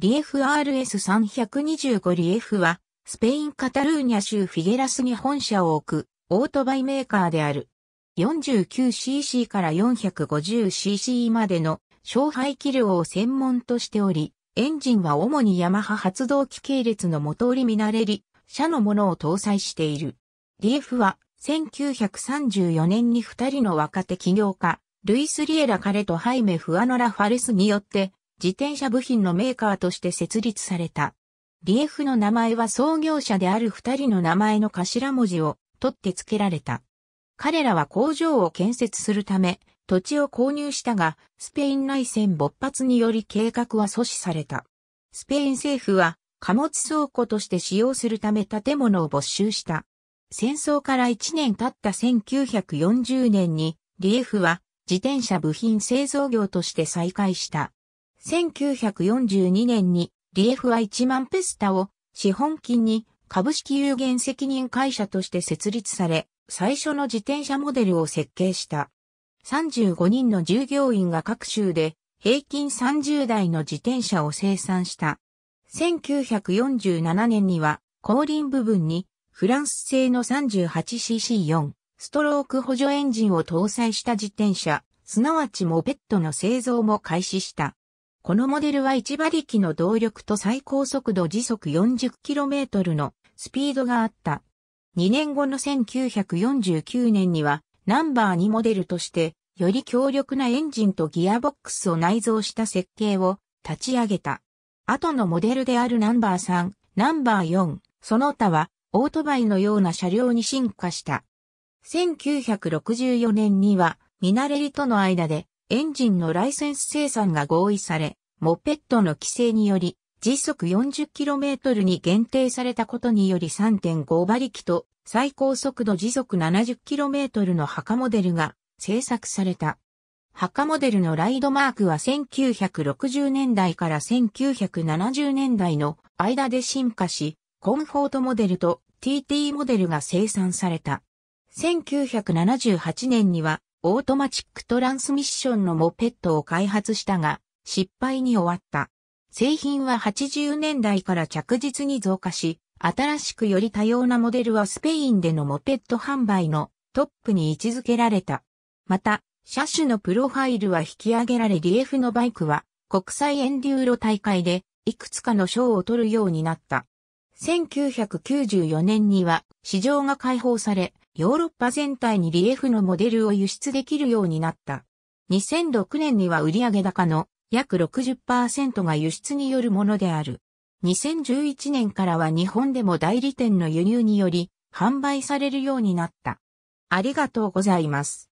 リエフ RS325 リエフは、スペイン・カタルーニャ州フィゲラスに本社を置く、オートバイメーカーである。49cc から 450cc までの小排気量を専門としており、エンジンは主にヤマハ発動機系列の元折り見慣れり、車のものを搭載している。リエフは、1934年に二人の若手起業家、ルイス・リエラ・カレとハイメ・フアノラ・ファレスによって、自転車部品のメーカーとして設立された。リエフの名前は創業者である二人の名前の頭文字を取って付けられた。彼らは工場を建設するため、土地を購入したが、スペイン内戦勃発により計画は阻止された。スペイン政府は貨物倉庫として使用するため建物を没収した。戦争から1年経った1940年に、リエフは自転車部品製造業として再開した。1942年にリエフは1万ペスタを資本金に株式有限責任会社として設立され、最初の自転車モデルを設計した。35人の従業員が各州で平均30台の自転車を生産した。1947年には後輪部分にフランス製の 38cc4 ストローク補助エンジンを搭載した自転車、すなわちモペットの製造も開始した。このモデルは1馬力の動力と最高速度時速 40km のスピードがあった。2年後の1949年にはナンバー2モデルとしてより強力なエンジンとギアボックスを内蔵した設計を立ち上げた。後のモデルであるナンバー3、ナンバー4、その他はオートバイのような車両に進化した。1964年にはミナレリとの間でエンジンのライセンス生産が合意され、モペットの規制により、時速 40km に限定されたことにより3.5馬力と最高速度時速 70km の墓モデルが製作された。墓モデルのライドマークは1960年代から1970年代の間で進化し、コンフォートモデルと TT モデルが生産された。1978年にはオートマチックトランスミッションのモペットを開発したが、失敗に終わった。製品は80年代から着実に増加し、新しくより多様なモデルはスペインでのモペット販売のトップに位置づけられた。また、車種のプロファイルは引き上げられリエフのバイクは国際エンデューロ大会でいくつかの賞を取るようになった。1994年には市場が開放され、ヨーロッパ全体にリエフのモデルを輸出できるようになった。2006年には売上高の約60%が輸出によるものである。2011年からは日本でも代理店の輸入により販売されるようになった。ありがとうございます。